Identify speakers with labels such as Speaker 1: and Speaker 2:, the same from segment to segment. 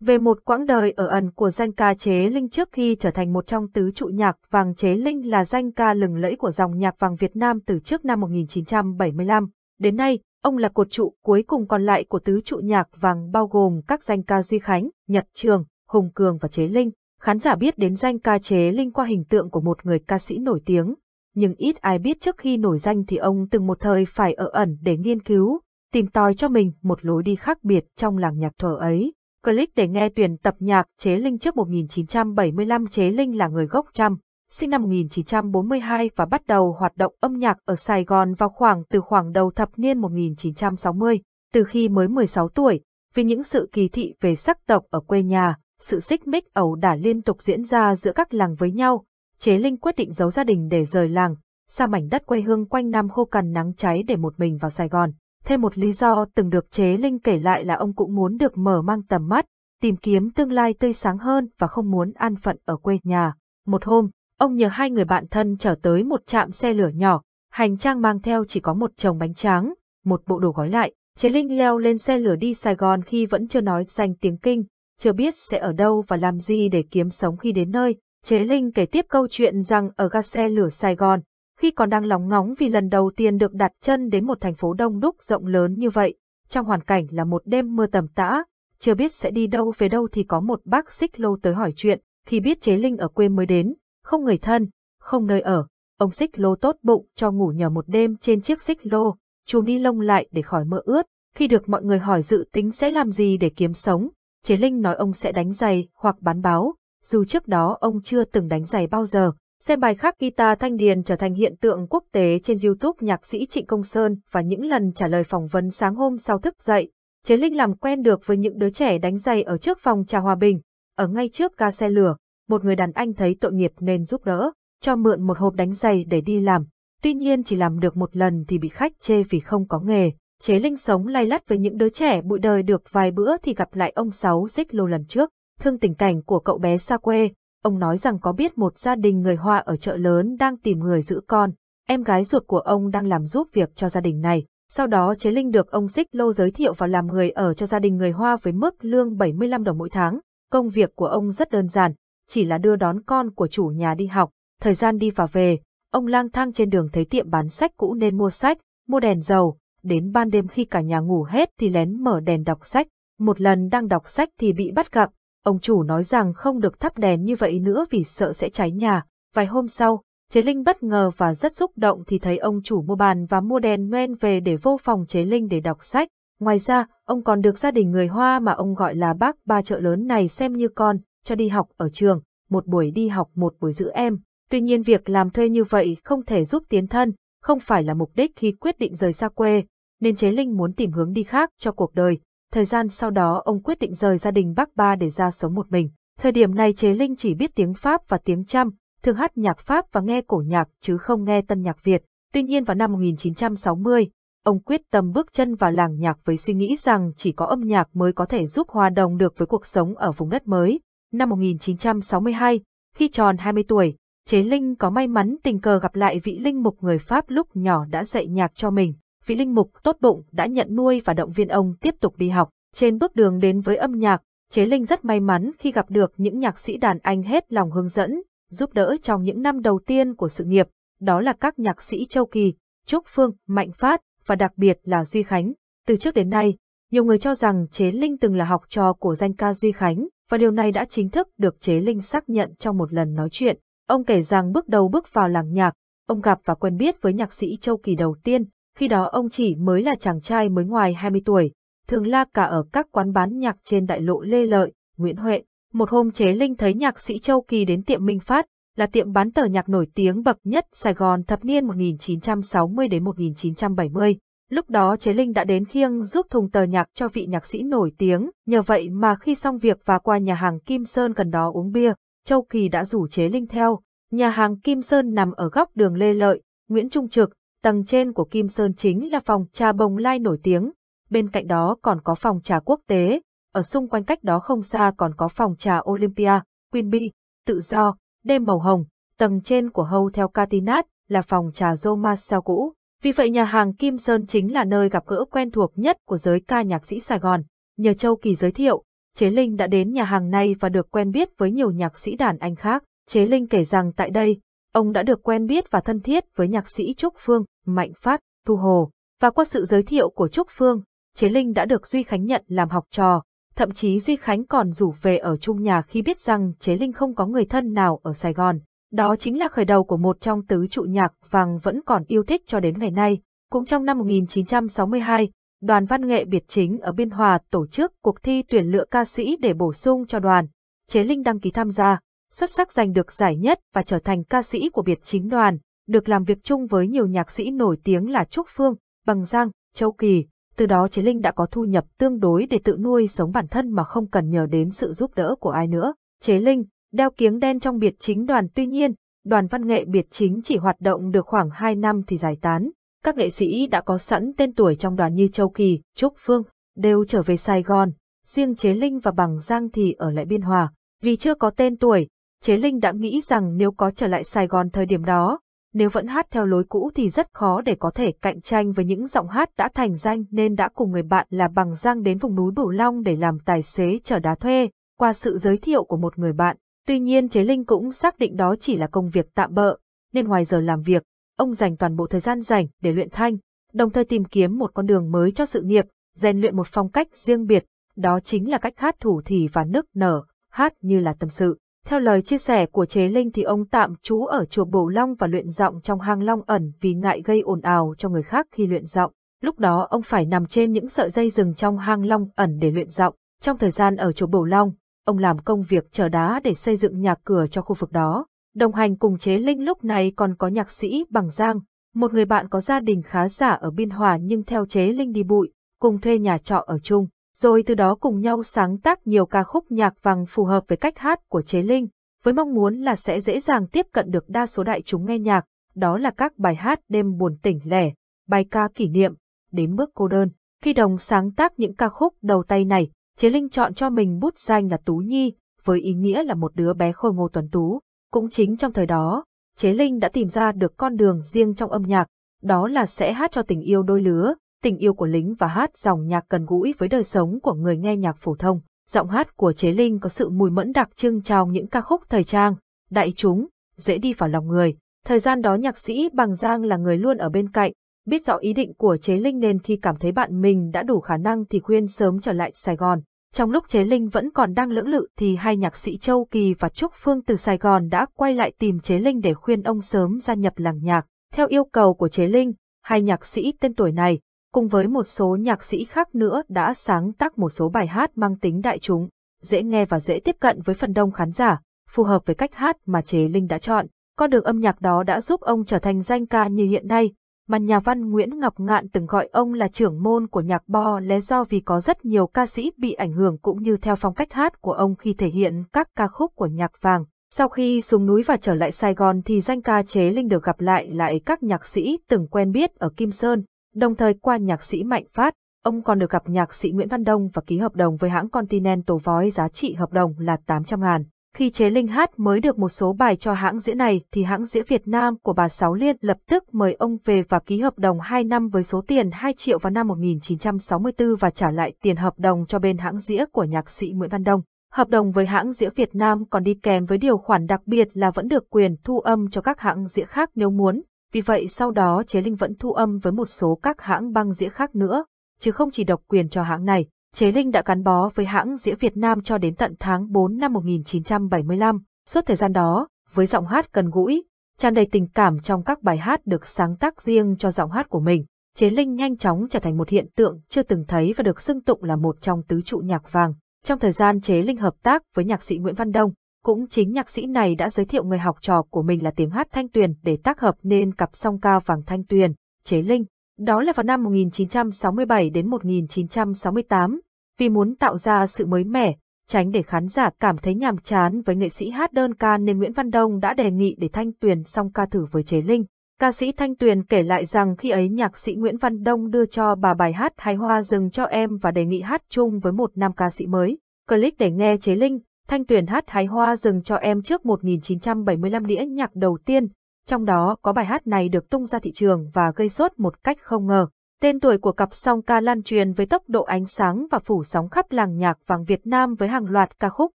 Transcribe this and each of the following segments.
Speaker 1: Về một quãng đời ở ẩn của danh ca Chế Linh trước khi trở thành một trong tứ trụ nhạc vàng Chế Linh là danh ca lừng lẫy của dòng nhạc vàng Việt Nam từ trước năm 1975. Đến nay, ông là cột trụ cuối cùng còn lại của tứ trụ nhạc vàng bao gồm các danh ca Duy Khánh, Nhật Trường, Hùng Cường và Chế Linh. Khán giả biết đến danh ca Chế Linh qua hình tượng của một người ca sĩ nổi tiếng, nhưng ít ai biết trước khi nổi danh thì ông từng một thời phải ở ẩn để nghiên cứu, tìm tòi cho mình một lối đi khác biệt trong làng nhạc thuở ấy. Click để nghe tuyển tập nhạc Chế Linh trước 1975 Chế Linh là người gốc Trăm, sinh năm 1942 và bắt đầu hoạt động âm nhạc ở Sài Gòn vào khoảng từ khoảng đầu thập niên 1960, từ khi mới 16 tuổi, vì những sự kỳ thị về sắc tộc ở quê nhà, sự xích mích ẩu đả liên tục diễn ra giữa các làng với nhau, Chế Linh quyết định giấu gia đình để rời làng, xa mảnh đất quê hương quanh năm khô cằn nắng cháy để một mình vào Sài Gòn. Thêm một lý do từng được Chế Linh kể lại là ông cũng muốn được mở mang tầm mắt, tìm kiếm tương lai tươi sáng hơn và không muốn an phận ở quê nhà. Một hôm, ông nhờ hai người bạn thân trở tới một trạm xe lửa nhỏ, hành trang mang theo chỉ có một chồng bánh tráng, một bộ đồ gói lại. Chế Linh leo lên xe lửa đi Sài Gòn khi vẫn chưa nói danh tiếng Kinh, chưa biết sẽ ở đâu và làm gì để kiếm sống khi đến nơi. Chế Linh kể tiếp câu chuyện rằng ở ga xe lửa Sài Gòn, khi còn đang lóng ngóng vì lần đầu tiên được đặt chân đến một thành phố đông đúc rộng lớn như vậy, trong hoàn cảnh là một đêm mưa tầm tã, chưa biết sẽ đi đâu về đâu thì có một bác xích lô tới hỏi chuyện, khi biết chế linh ở quê mới đến, không người thân, không nơi ở, ông xích lô tốt bụng cho ngủ nhờ một đêm trên chiếc xích lô, chùm đi lông lại để khỏi mỡ ướt, khi được mọi người hỏi dự tính sẽ làm gì để kiếm sống, chế linh nói ông sẽ đánh giày hoặc bán báo, dù trước đó ông chưa từng đánh giày bao giờ, Xem bài khác guitar thanh điền trở thành hiện tượng quốc tế trên YouTube nhạc sĩ Trịnh Công Sơn và những lần trả lời phỏng vấn sáng hôm sau thức dậy, Chế Linh làm quen được với những đứa trẻ đánh giày ở trước phòng trà hòa bình, ở ngay trước ga xe lửa, một người đàn anh thấy tội nghiệp nên giúp đỡ, cho mượn một hộp đánh giày để đi làm, tuy nhiên chỉ làm được một lần thì bị khách chê vì không có nghề. Chế Linh sống lay lắt với những đứa trẻ bụi đời được vài bữa thì gặp lại ông Sáu Xích Lô lần trước, thương tình cảnh của cậu bé xa quê, Ông nói rằng có biết một gia đình người Hoa ở chợ lớn đang tìm người giữ con, em gái ruột của ông đang làm giúp việc cho gia đình này. Sau đó Chế Linh được ông Xích Lô giới thiệu vào làm người ở cho gia đình người Hoa với mức lương 75 đồng mỗi tháng. Công việc của ông rất đơn giản, chỉ là đưa đón con của chủ nhà đi học, thời gian đi và về. Ông lang thang trên đường thấy tiệm bán sách cũ nên mua sách, mua đèn dầu, đến ban đêm khi cả nhà ngủ hết thì lén mở đèn đọc sách. Một lần đang đọc sách thì bị bắt gặp, Ông chủ nói rằng không được thắp đèn như vậy nữa vì sợ sẽ cháy nhà. Vài hôm sau, Chế Linh bất ngờ và rất xúc động thì thấy ông chủ mua bàn và mua đèn men về để vô phòng Chế Linh để đọc sách. Ngoài ra, ông còn được gia đình người Hoa mà ông gọi là bác ba chợ lớn này xem như con, cho đi học ở trường, một buổi đi học một buổi giữ em. Tuy nhiên việc làm thuê như vậy không thể giúp tiến thân, không phải là mục đích khi quyết định rời xa quê, nên Chế Linh muốn tìm hướng đi khác cho cuộc đời. Thời gian sau đó ông quyết định rời gia đình bác ba để ra sống một mình. Thời điểm này Chế Linh chỉ biết tiếng Pháp và tiếng Trăm, thường hát nhạc Pháp và nghe cổ nhạc chứ không nghe tân nhạc Việt. Tuy nhiên vào năm 1960, ông quyết tâm bước chân vào làng nhạc với suy nghĩ rằng chỉ có âm nhạc mới có thể giúp hòa đồng được với cuộc sống ở vùng đất mới. Năm 1962, khi tròn 20 tuổi, Chế Linh có may mắn tình cờ gặp lại vị linh một người Pháp lúc nhỏ đã dạy nhạc cho mình vị linh mục tốt bụng đã nhận nuôi và động viên ông tiếp tục đi học. Trên bước đường đến với âm nhạc, Chế Linh rất may mắn khi gặp được những nhạc sĩ đàn anh hết lòng hướng dẫn, giúp đỡ trong những năm đầu tiên của sự nghiệp, đó là các nhạc sĩ Châu Kỳ, Trúc Phương, Mạnh Phát và đặc biệt là Duy Khánh. Từ trước đến nay, nhiều người cho rằng Chế Linh từng là học trò của danh ca Duy Khánh và điều này đã chính thức được Chế Linh xác nhận trong một lần nói chuyện. Ông kể rằng bước đầu bước vào làng nhạc, ông gặp và quen biết với nhạc sĩ Châu Kỳ đầu tiên, khi đó ông chỉ mới là chàng trai mới ngoài 20 tuổi, thường la cả ở các quán bán nhạc trên đại lộ Lê Lợi, Nguyễn Huệ. Một hôm Chế Linh thấy nhạc sĩ Châu Kỳ đến tiệm Minh Phát, là tiệm bán tờ nhạc nổi tiếng bậc nhất Sài Gòn thập niên 1960 đến 1970. Lúc đó Chế Linh đã đến khiêng giúp thùng tờ nhạc cho vị nhạc sĩ nổi tiếng, nhờ vậy mà khi xong việc và qua nhà hàng Kim Sơn gần đó uống bia, Châu Kỳ đã rủ Chế Linh theo. Nhà hàng Kim Sơn nằm ở góc đường Lê Lợi, Nguyễn Trung Trực, Tầng trên của Kim Sơn chính là phòng trà bồng lai nổi tiếng, bên cạnh đó còn có phòng trà quốc tế, ở xung quanh cách đó không xa còn có phòng trà Olympia, Queen Bee, Tự Do, Đêm Màu Hồng, tầng trên của hầu theo Catinat là phòng trà Roma sao cũ. Vì vậy nhà hàng Kim Sơn chính là nơi gặp gỡ quen thuộc nhất của giới ca nhạc sĩ Sài Gòn. Nhờ Châu Kỳ giới thiệu, Chế Linh đã đến nhà hàng này và được quen biết với nhiều nhạc sĩ đàn anh khác. Chế Linh kể rằng tại đây, Ông đã được quen biết và thân thiết với nhạc sĩ Trúc Phương, Mạnh Phát, Thu Hồ, và qua sự giới thiệu của Trúc Phương, Chế Linh đã được Duy Khánh nhận làm học trò, thậm chí Duy Khánh còn rủ về ở chung nhà khi biết rằng Chế Linh không có người thân nào ở Sài Gòn. Đó chính là khởi đầu của một trong tứ trụ nhạc vàng vẫn còn yêu thích cho đến ngày nay. Cũng trong năm 1962, đoàn văn nghệ biệt chính ở Biên Hòa tổ chức cuộc thi tuyển lựa ca sĩ để bổ sung cho đoàn. Chế Linh đăng ký tham gia xuất sắc giành được giải nhất và trở thành ca sĩ của biệt chính đoàn, được làm việc chung với nhiều nhạc sĩ nổi tiếng là Trúc Phương, Bằng Giang, Châu Kỳ. Từ đó Chế Linh đã có thu nhập tương đối để tự nuôi sống bản thân mà không cần nhờ đến sự giúp đỡ của ai nữa. Chế Linh, đeo kiếng đen trong biệt chính đoàn tuy nhiên, đoàn văn nghệ biệt chính chỉ hoạt động được khoảng 2 năm thì giải tán. Các nghệ sĩ đã có sẵn tên tuổi trong đoàn như Châu Kỳ, Trúc Phương, đều trở về Sài Gòn. Riêng Chế Linh và Bằng Giang thì ở lại Biên Hòa. Vì chưa có tên tuổi, Chế Linh đã nghĩ rằng nếu có trở lại Sài Gòn thời điểm đó, nếu vẫn hát theo lối cũ thì rất khó để có thể cạnh tranh với những giọng hát đã thành danh nên đã cùng người bạn là Bằng Giang đến vùng núi Bửu Long để làm tài xế chở đá thuê, qua sự giới thiệu của một người bạn. Tuy nhiên Chế Linh cũng xác định đó chỉ là công việc tạm bợ, nên ngoài giờ làm việc, ông dành toàn bộ thời gian rảnh để luyện thanh, đồng thời tìm kiếm một con đường mới cho sự nghiệp, rèn luyện một phong cách riêng biệt, đó chính là cách hát thủ thì và nức nở, hát như là tâm sự. Theo lời chia sẻ của Chế Linh thì ông tạm trú ở chùa bầu Long và luyện giọng trong hang Long ẩn vì ngại gây ồn ào cho người khác khi luyện giọng. Lúc đó ông phải nằm trên những sợi dây rừng trong hang Long ẩn để luyện giọng. Trong thời gian ở chùa bầu Long, ông làm công việc chở đá để xây dựng nhà cửa cho khu vực đó. Đồng hành cùng Chế Linh lúc này còn có nhạc sĩ Bằng Giang, một người bạn có gia đình khá giả ở Biên Hòa nhưng theo Chế Linh đi bụi, cùng thuê nhà trọ ở chung rồi từ đó cùng nhau sáng tác nhiều ca khúc nhạc vàng phù hợp với cách hát của Chế Linh, với mong muốn là sẽ dễ dàng tiếp cận được đa số đại chúng nghe nhạc, đó là các bài hát đêm buồn tỉnh lẻ, bài ca kỷ niệm, đến bước cô đơn. Khi đồng sáng tác những ca khúc đầu tay này, Chế Linh chọn cho mình bút danh là Tú Nhi, với ý nghĩa là một đứa bé khôi ngô tuấn tú. Cũng chính trong thời đó, Chế Linh đã tìm ra được con đường riêng trong âm nhạc, đó là sẽ hát cho tình yêu đôi lứa, tình yêu của lính và hát dòng nhạc gần gũi với đời sống của người nghe nhạc phổ thông. Giọng hát của Chế Linh có sự mùi mẫn đặc trưng trong những ca khúc thời trang, đại chúng, dễ đi vào lòng người. Thời gian đó nhạc sĩ Bằng Giang là người luôn ở bên cạnh, biết rõ ý định của Chế Linh nên khi cảm thấy bạn mình đã đủ khả năng thì khuyên sớm trở lại Sài Gòn. Trong lúc Chế Linh vẫn còn đang lưỡng lự thì hai nhạc sĩ Châu Kỳ và Trúc Phương từ Sài Gòn đã quay lại tìm Chế Linh để khuyên ông sớm gia nhập làng nhạc. Theo yêu cầu của Chế Linh, hai nhạc sĩ tên tuổi này, cùng với một số nhạc sĩ khác nữa đã sáng tác một số bài hát mang tính đại chúng, dễ nghe và dễ tiếp cận với phần đông khán giả, phù hợp với cách hát mà Chế Linh đã chọn. Con đường âm nhạc đó đã giúp ông trở thành danh ca như hiện nay, mà nhà văn Nguyễn Ngọc Ngạn từng gọi ông là trưởng môn của nhạc bo lẽ do vì có rất nhiều ca sĩ bị ảnh hưởng cũng như theo phong cách hát của ông khi thể hiện các ca khúc của nhạc vàng. Sau khi xuống núi và trở lại Sài Gòn thì danh ca Chế Linh được gặp lại lại các nhạc sĩ từng quen biết ở Kim Sơn. Đồng thời qua nhạc sĩ Mạnh Phát, ông còn được gặp nhạc sĩ Nguyễn Văn Đông và ký hợp đồng với hãng Continental Voice giá trị hợp đồng là 800 ngàn. Khi Chế Linh hát mới được một số bài cho hãng diễn này thì hãng diễn Việt Nam của bà Sáu Liên lập tức mời ông về và ký hợp đồng 2 năm với số tiền 2 triệu vào năm 1964 và trả lại tiền hợp đồng cho bên hãng diễn của nhạc sĩ Nguyễn Văn Đông. Hợp đồng với hãng diễn Việt Nam còn đi kèm với điều khoản đặc biệt là vẫn được quyền thu âm cho các hãng diễn khác nếu muốn. Vì vậy sau đó Chế Linh vẫn thu âm với một số các hãng băng dĩa khác nữa, chứ không chỉ độc quyền cho hãng này. Chế Linh đã gắn bó với hãng dĩa Việt Nam cho đến tận tháng 4 năm 1975. Suốt thời gian đó, với giọng hát gần gũi, tràn đầy tình cảm trong các bài hát được sáng tác riêng cho giọng hát của mình, Chế Linh nhanh chóng trở thành một hiện tượng chưa từng thấy và được xưng tụng là một trong tứ trụ nhạc vàng. Trong thời gian Chế Linh hợp tác với nhạc sĩ Nguyễn Văn Đông, cũng chính nhạc sĩ này đã giới thiệu người học trò của mình là tiếng hát Thanh Tuyền để tác hợp nên cặp song ca vàng Thanh Tuyền, Chế Linh. Đó là vào năm 1967 đến 1968, vì muốn tạo ra sự mới mẻ, tránh để khán giả cảm thấy nhàm chán với nghệ sĩ hát đơn ca nên Nguyễn Văn Đông đã đề nghị để Thanh Tuyền song ca thử với Chế Linh. Ca sĩ Thanh Tuyền kể lại rằng khi ấy nhạc sĩ Nguyễn Văn Đông đưa cho bà bài hát Hai Hoa Rừng cho em và đề nghị hát chung với một nam ca sĩ mới. Click để nghe Chế Linh Thanh Tuyền hát hái hoa rừng cho em trước 1975 đĩa nhạc đầu tiên, trong đó có bài hát này được tung ra thị trường và gây sốt một cách không ngờ. Tên tuổi của cặp song ca lan truyền với tốc độ ánh sáng và phủ sóng khắp làng nhạc vàng Việt Nam với hàng loạt ca khúc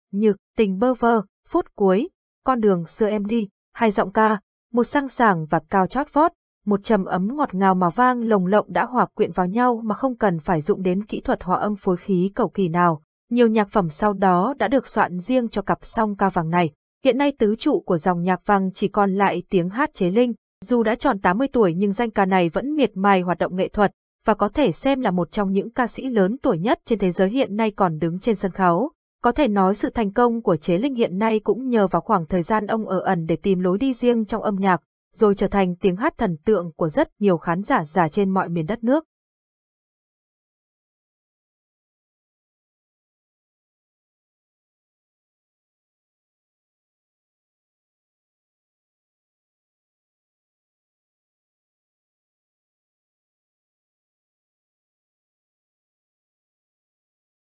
Speaker 1: như Tình bơ vơ, Phút cuối, Con đường xưa em đi, hai giọng ca, một sang sảng và cao chót vót, một trầm ấm ngọt ngào mà vang lồng lộng đã hòa quyện vào nhau mà không cần phải dụng đến kỹ thuật hòa âm phối khí cầu kỳ nào. Nhiều nhạc phẩm sau đó đã được soạn riêng cho cặp song ca vàng này. Hiện nay tứ trụ của dòng nhạc vàng chỉ còn lại tiếng hát chế linh. Dù đã tròn 80 tuổi nhưng danh ca này vẫn miệt mài hoạt động nghệ thuật và có thể xem là một trong những ca sĩ lớn tuổi nhất trên thế giới hiện nay còn đứng trên sân khấu. Có thể nói sự thành công của Chế Linh hiện nay cũng nhờ vào khoảng thời gian ông ở ẩn để tìm lối đi riêng trong âm nhạc, rồi trở thành tiếng hát thần tượng của rất nhiều khán giả già trên mọi miền đất nước.